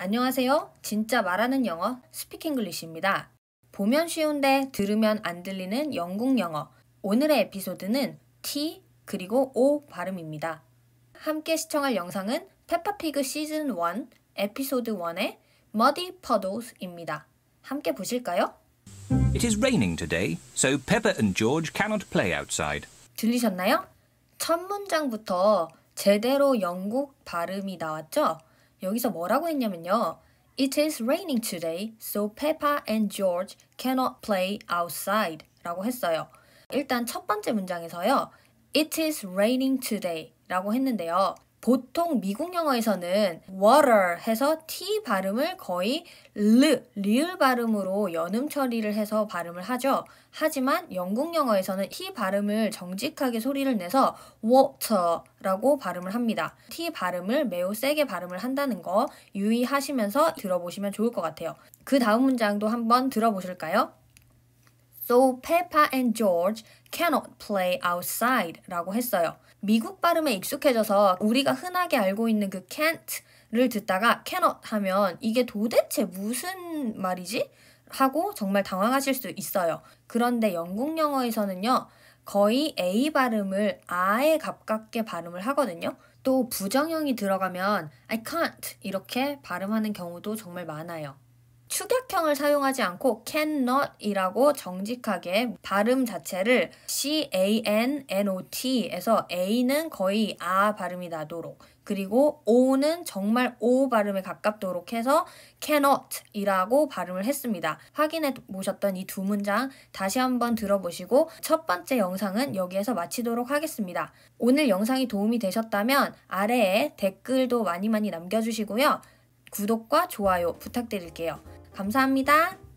안녕하세요. 진짜 말하는 영어 스피킹 글리시입니다. 보면 쉬운데 들으면 안 들리는 영국 영어. 오늘의 에피소드는 T 그리고 O 발음입니다. 함께 시청할 영상은 페퍼피그 시즌 1 에피소드 1의 Muddy Puddles입니다. 함께 보실까요? It is raining today, so p e p p e and George cannot play outside. 들리셨나요? 첫 문장부터 제대로 영국 발음이 나왔죠? 여기서 뭐라고 했냐면요. It is raining today, so Peppa and George cannot play outside 라고 했어요. 일단 첫 번째 문장에서요. It is raining today 라고 했는데요. 보통 미국 영어에서는 water 해서 t 발음을 거의 르, 리을 발음으로 연음 처리를 해서 발음을 하죠. 하지만 영국 영어에서는 t 발음을 정직하게 소리를 내서 water라고 발음을 합니다. t 발음을 매우 세게 발음을 한다는 거 유의하시면서 들어보시면 좋을 것 같아요. 그 다음 문장도 한번 들어보실까요? So Peppa and George cannot play outside 라고 했어요. 미국 발음에 익숙해져서 우리가 흔하게 알고 있는 그 can't를 듣다가 cannot 하면 이게 도대체 무슨 말이지? 하고 정말 당황하실 수 있어요. 그런데 영국 영어에서는요, 거의 A 발음을 아에 가깝게 발음을 하거든요. 또 부정형이 들어가면 I can't 이렇게 발음하는 경우도 정말 많아요. 축약형을 사용하지 않고 cannot이라고 정직하게 발음 자체를 cannot에서 a는 거의 아 발음이 나도록 그리고 o는 정말 o 발음에 가깝도록 해서 cannot이라고 발음을 했습니다. 확인해 보셨던 이 두 문장 다시 한번 들어보시고 첫 번째 영상은 여기에서 마치도록 하겠습니다. 오늘 영상이 도움이 되셨다면 아래에 댓글도 많이 많이 남겨주시고요. 구독과 좋아요 부탁드릴게요. 감사합니다.